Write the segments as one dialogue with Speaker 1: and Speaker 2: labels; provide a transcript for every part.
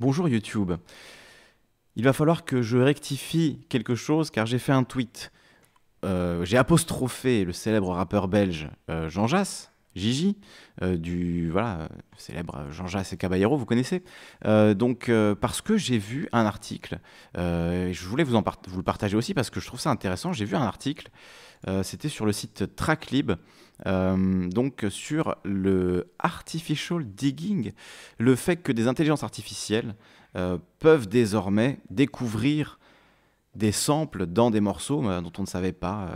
Speaker 1: Bonjour YouTube. Il va falloir que je rectifie quelque chose car j'ai fait un tweet. Euh, j'ai apostrophé le célèbre rappeur belge euh, Jean Jass Gigi, euh, du voilà, euh, célèbre Jean-Jacques Caballero, vous connaissez. Euh, donc, parce que j'ai vu un article, je voulais vous, en vous le partager aussi parce que je trouve ça intéressant, j'ai vu un article, c'était sur le site Tracklib, donc sur le artificial digging, le fait que des intelligences artificielles peuvent désormais découvrir des samples dans des morceaux dont on ne savait pas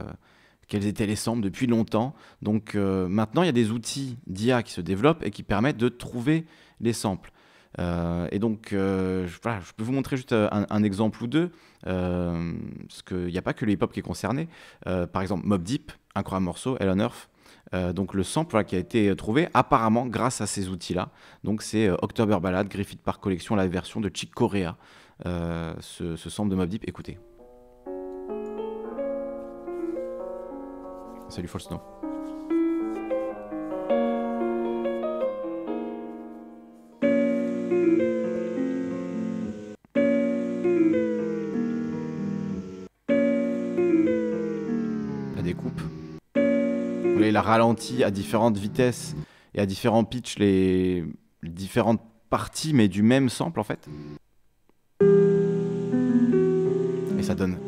Speaker 1: qu'elles étaient les samples depuis longtemps. Donc euh, maintenant, il y a des outils d'IA qui se développent et qui permettent de trouver les samples. Euh, et donc, euh, je, peux vous montrer juste un, exemple ou deux, parce qu'il n'y a pas que le hip-hop qui est concerné. par exemple, Mob Deep, incroyable morceau, Elon Earth. donc le sample qui a été trouvé apparemment grâce à ces outils-là. Donc c'est October Ballad, Griffith Park Collection, la version de Chick Corea, ce, ce sample de Mob Deep. Écoutez. Salut Folsno. La découpe. Vous voyez, la ralentit à différentes vitesses et à différents pitchs les différentes parties, mais du même sample en fait. Et ça donne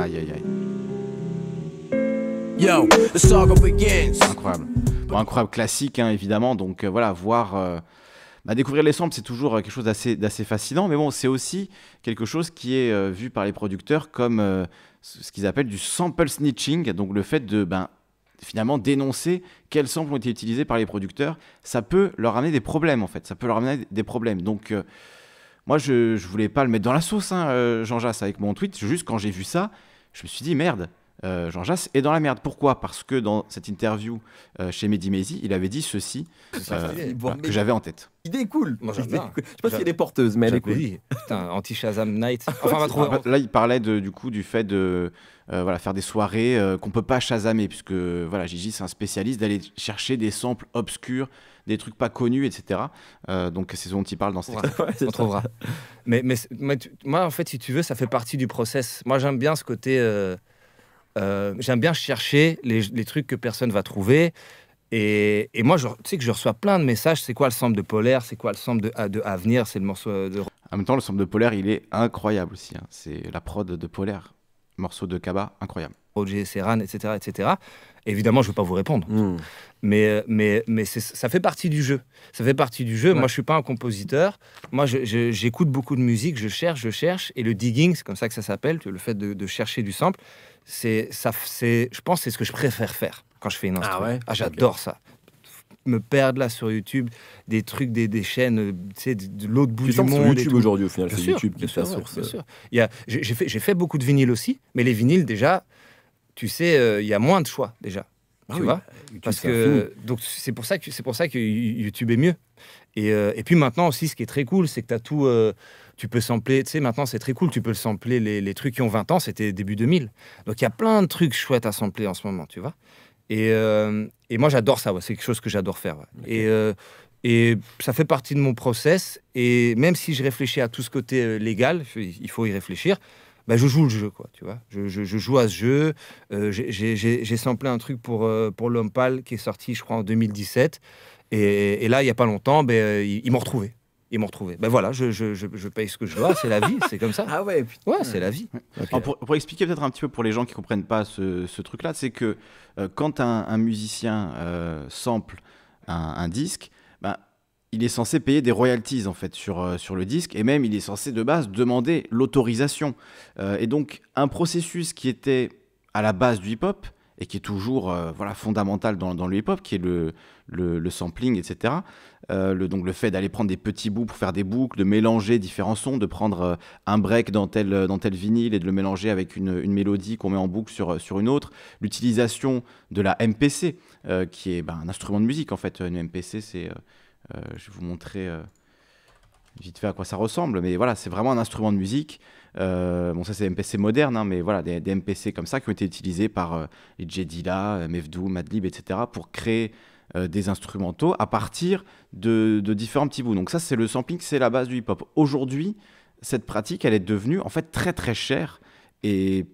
Speaker 1: Aïe, aïe, aïe. Yo, the begins. Incroyable. incroyable classique, hein, évidemment. Donc euh, voilà, voir. Euh, découvrir les samples, c'est toujours euh, quelque chose d'assez, d'assez fascinant, mais bon, c'est aussi quelque chose qui est vu par les producteurs comme ce qu'ils appellent du sample snitching, donc le fait de ben, finalement dénoncer quels samples ont été utilisés par les producteurs, ça peut leur amener des problèmes en fait, ça peut leur amener des problèmes. Donc moi je, ne voulais pas le mettre dans la sauce, hein, Jean-Jas, avec mon tweet, juste quand j'ai vu ça, je me suis dit, merde, euh, Jean Jass est dans la merde. Pourquoi Parce que dans cette interview euh, chez Mehdi il avait dit ceci euh, que j'avais en tête.
Speaker 2: Idée cool. cool. Je sais pas si elle est
Speaker 1: porteuse, mais elle est cool.
Speaker 2: Putain, anti Shazam Night.
Speaker 1: Là, il parlait du coup du fait de voilà faire des soirées qu'on peut pas Shazamer puisque voilà Gigi c'est un spécialiste d'aller chercher des samples obscurs des trucs pas connus, etc. donc c'est ce dont il parle dans cette ouais, On trouvera. Mais,
Speaker 2: mais, moi, en fait, si tu veux, ça fait partie du process. Moi, j'aime bien ce côté. Euh, j'aime bien chercher les, trucs que personne va trouver. Et, moi, tu sais que je reçois plein de messages. C'est quoi le sample de Polaire C'est quoi le sample de, de Avenir C'est le morceau euh, de.
Speaker 1: En même temps, le sample de Polaire, il est incroyable aussi. Hein. C'est la prod de Polaire morceau de Kaba incroyable. OJ Serran, etc.,
Speaker 2: etc. Évidemment, je ne vais pas vous répondre. Hmm. Euh, mais, mais,
Speaker 1: mais ça
Speaker 2: fait partie du jeu. Ça fait partie du jeu. Moi, je ne suis pas un compositeur. Moi, j'écoute beaucoup de musique, je cherche, je cherche. Et le digging, c'est comme ça que ça s'appelle, le fait de, chercher du sample, c'est, ça, c'est, je pense c'est ce que je préfère faire quand je fais une instrument. Ah, ouais ah, j'adore ça me perdre là sur YouTube des trucs, des, chaînes, euh, tu de, de l'autre bout du monde. YouTube aujourd'hui au final, c'est YouTube qui fait la source. Euh. J'ai fait, fait beaucoup de vinyles aussi, mais les vinyles déjà, tu sais, euh, il y a moins de choix déjà. Ah tu vois ah Parce que donc c'est pour ça que c'est pour ça que YouTube est mieux. Et, et, puis maintenant aussi, ce qui est très cool, c'est que tu as tout. tu peux sampler, tu sais, maintenant c'est très cool, tu peux le sampler. Les, trucs qui ont 20 ans, c'était début 2000. Donc il y a plein de trucs chouettes à sampler en ce moment, tu vois. Et, et moi, j'adore ça. C'est quelque chose que j'adore faire. Et, euh, et ça fait partie de mon process. Et même si je réfléchis à tout ce côté euh, légal, il faut y réfléchir. Bah, je joue le jeu, quoi, tu vois. Je, joue à ce jeu. Euh, j'ai samplé un truc pour, pour L'Homme Pâle qui est sorti, je crois, en 2017. Et, là, il n'y a pas longtemps, ben, il ils m'ont retrouvé. Ils m'ont retrouvé. Ben voilà, je, paye ce que je dois,
Speaker 1: c'est la vie, c'est comme ça. Ah ouais, Ouais, c'est la vie. pour, expliquer peut-être un petit peu pour les gens qui comprennent pas ce, truc-là, c'est que euh, quand un, musicien euh, sample un, disque, ben, il est censé payer des royalties en fait sur, euh, sur le disque et même il est censé de base demander l'autorisation. et donc un processus qui était à la base du hip-hop, et qui est toujours voilà, fondamental dans, le hip-hop, qui est le, le sampling, etc., euh, le, donc le fait d'aller prendre des petits bouts pour faire des boucles, de mélanger différents sons, de prendre euh, un break dans tel, euh, dans vinyle et de le mélanger avec une, une mélodie qu'on met en boucle sur, sur une autre. L'utilisation de la MPC, qui est ben, un instrument de musique en fait. Une MPC, c'est. je vais vous montrer vite fait à quoi ça ressemble, mais voilà, c'est vraiment un instrument de musique. bon, ça c'est MPC moderne, hein, mais voilà, des, MPC comme ça qui ont été utilisés par euh, jedi là Mevdou, Madlib, etc. pour créer euh, des instrumentaux à partir de, différents petits bouts. Donc ça, c'est le sampling, c'est la base du hip-hop. Aujourd'hui, cette pratique, elle est devenue en fait très très chère et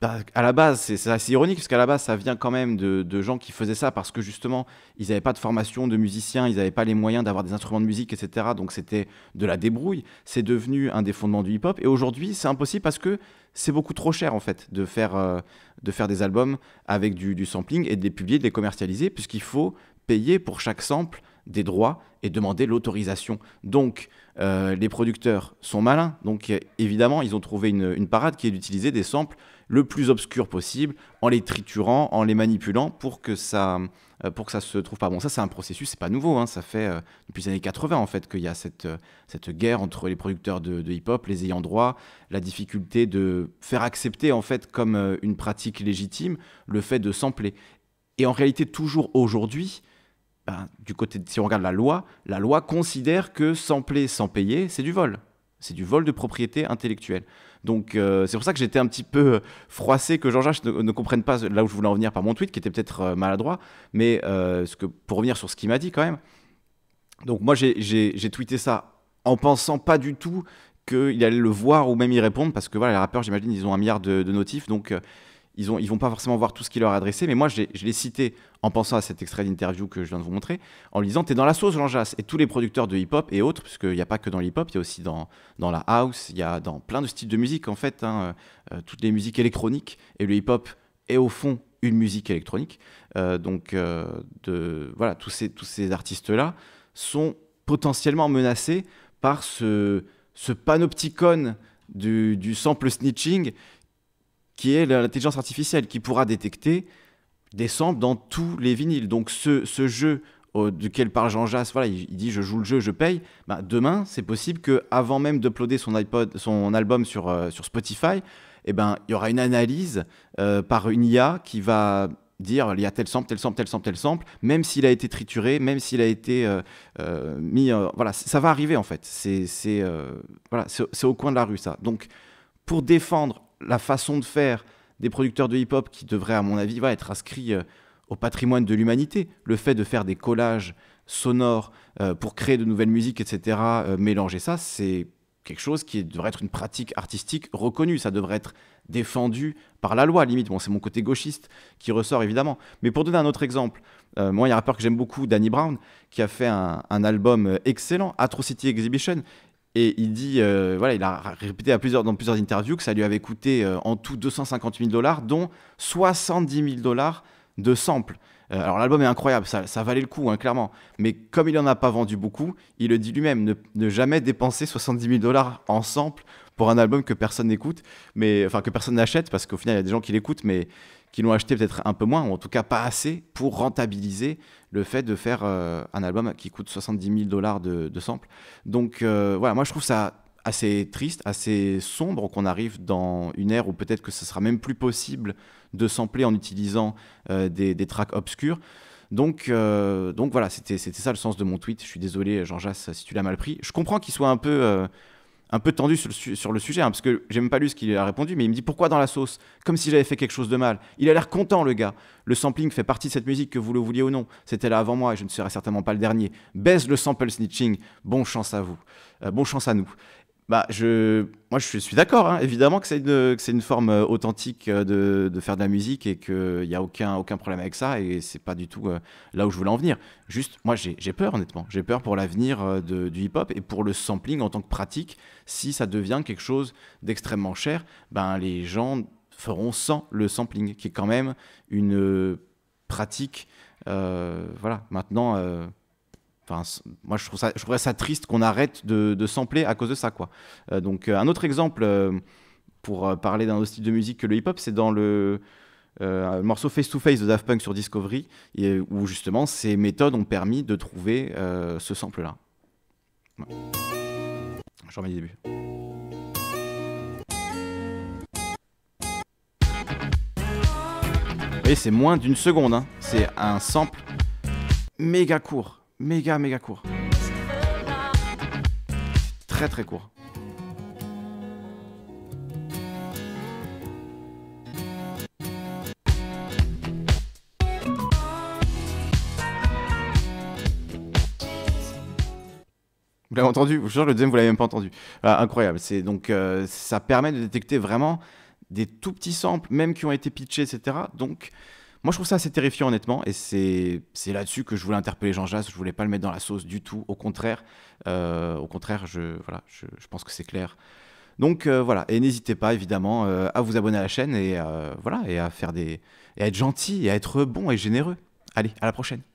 Speaker 1: bah, à la base, c'est assez ironique parce qu'à la base, ça vient quand même de, gens qui faisaient ça parce que justement, ils n'avaient pas de formation de musiciens ils n'avaient pas les moyens d'avoir des instruments de musique, etc. Donc c'était de la débrouille. C'est devenu un des fondements du hip-hop. Et aujourd'hui, c'est impossible parce que c'est beaucoup trop cher en fait de faire, euh, de faire des albums avec du, du sampling et de les publier, de les commercialiser, puisqu'il faut payer pour chaque sample des droits et demander l'autorisation. Donc, euh, les producteurs sont malins. Donc, euh, évidemment, ils ont trouvé une, parade qui est d'utiliser des samples le plus obscurs possible, en les triturant, en les manipulant pour que ça, euh, pour que ça se trouve pas. Bon, ça, c'est un processus, c'est pas nouveau. Hein. ça fait depuis les années 80, en fait, qu'il y a cette, cette guerre entre les producteurs de, de hip-hop, les ayants droit, la difficulté de faire accepter, en fait, comme une pratique légitime, le fait de sampler. Et en réalité, toujours aujourd'hui, ben, du côté, si on regarde la loi, la loi considère que sampler sans payer, c'est du vol. C'est du vol de propriété intellectuelle. Donc euh, c'est pour ça que j'étais un petit peu euh, froissé que Jean-Jacques ne, comprenne pas là où je voulais en venir par mon tweet, qui était peut-être euh, maladroit, mais ce que, pour revenir sur ce qu'il m'a dit quand même. Donc moi j'ai tweeté ça en pensant pas du tout qu'il allait le voir ou même y répondre, parce que voilà, les rappeurs, j'imagine, ils ont un milliard de, notifs, donc ils ne vont pas forcément voir tout ce qui leur a adressé, mais moi je l'ai cité en pensant à cet extrait d'interview que je viens de vous montrer, en lisant disant T'es dans la sauce, Jean Et tous les producteurs de hip-hop et autres, parce puisqu'il n'y a pas que dans l'hip-hop, il y a aussi dans, la house, il y a dans plein de styles de musique en fait, hein, euh, toutes les musiques électroniques, et le hip-hop est au fond une musique électronique. Euh, donc euh, de, voilà, tous ces, tous ces artistes-là sont potentiellement menacés par ce, ce panopticon du, du sample snitching qui est l'intelligence artificielle, qui pourra détecter des samples dans tous les vinyles. Donc ce, jeu duquel parle Jean Jass, voilà, il, dit je joue le jeu, je paye. Bah, demain, c'est possible que avant même d'uploader son iPod, son album sur, euh, sur Spotify, eh ben, il y aura une analyse euh, par une IA qui va dire il y a tel sample, tel sample, tel sample, tel sample, même s'il a été trituré, même s'il a été euh, mis. voilà, ça va arriver en fait. C'est voilà, au coin de la rue ça. Donc, pour défendre la façon de faire des producteurs de hip-hop qui devrait, à mon avis, va être inscrit euh, au patrimoine de l'humanité. Le fait de faire des collages sonores euh, pour créer de nouvelles musiques, etc., euh, mélanger ça, c'est quelque chose qui devrait être une pratique artistique reconnue. Ça devrait être défendu par la loi, limite. Bon, c'est mon côté gauchiste qui ressort, évidemment. Mais pour donner un autre exemple, moi, il y a un rappeur que j'aime beaucoup, Danny Brown, qui a fait un, un album excellent, Atrocity Exhibition. Et il dit, euh, voilà, il a répété à plusieurs, dans plusieurs interviews que ça lui avait coûté euh, en tout 250 000 dollars, dont 70 000 dollars de samples. Euh, alors l'album est incroyable, ça, ça, valait le coup, hein, clairement. Mais comme il n'en a pas vendu beaucoup, il le dit lui-même, ne, jamais dépenser 70 000 dollars en samples pour un album que personne n'écoute, mais enfin que personne n'achète, parce qu'au final il y a des gens qui l'écoutent, mais qui l'ont acheté peut-être un peu moins, ou en tout cas pas assez, pour rentabiliser le fait de faire euh, un album qui coûte 70 000 dollars de, samples. sample. Donc euh, voilà, moi je trouve ça assez triste, assez sombre qu'on arrive dans une ère où peut-être que ce sera même plus possible de sampler en utilisant euh, des, des tracks obscurs. Donc, donc voilà, c'était ça le sens de mon tweet. Je suis désolé, Jean-Jas, si tu l'as mal pris. Je comprends qu'il soit un peu un peu tendu sur le, sujet, hein, parce que j'ai même pas lu ce qu'il a répondu, mais il me dit pourquoi dans la sauce Comme si j'avais fait quelque chose de mal. Il a l'air content, le gars. Le sampling fait partie de cette musique, que vous le vouliez ou non. C'était là avant moi et je ne serai certainement pas le dernier. Baisse le sample snitching. Bon chance à vous. Euh, bonne bon chance à nous. Bah, je, moi, je suis d'accord, hein. évidemment que c'est une, forme euh, authentique euh, de, faire de la musique et qu'il n'y a aucun, aucun problème avec ça et c'est pas du tout euh, là où je voulais en venir. Juste, moi, j'ai peur, honnêtement. J'ai peur pour l'avenir du hip-hop et pour le sampling en tant que pratique. Si ça devient quelque chose d'extrêmement cher, ben, les gens feront sans le sampling, qui est quand même une pratique, voilà, maintenant moi, je, trouve ça, je ça triste qu'on arrête de, sampler à cause de ça. Quoi. Euh, donc, euh, un autre exemple euh, pour parler d'un autre style de musique que le hip-hop, c'est dans le, morceau Face to Face de Daft Punk sur Discovery, et, où justement ces méthodes ont permis de trouver ce sample-là. Ouais. remets le début. Vous voyez, c'est moins d'une seconde. Hein. C'est un sample méga court méga, méga court. Très, très court. Vous l'avez entendu, je le deuxième, vous l'avez même pas entendu. Ah, incroyable. C'est donc euh, ça permet de détecter vraiment des tout petits samples, même qui ont été pitchés, etc. Donc moi, je trouve ça assez terrifiant, honnêtement, et c'est là-dessus que je voulais interpeller Jean jacques Je voulais pas le mettre dans la sauce du tout. Au contraire, euh, au contraire, je, voilà, je, pense que c'est clair. Donc euh, voilà, et n'hésitez pas évidemment euh, à vous abonner à la chaîne et voilà et à faire des et être gentil et à être bon et généreux. Allez, à la prochaine.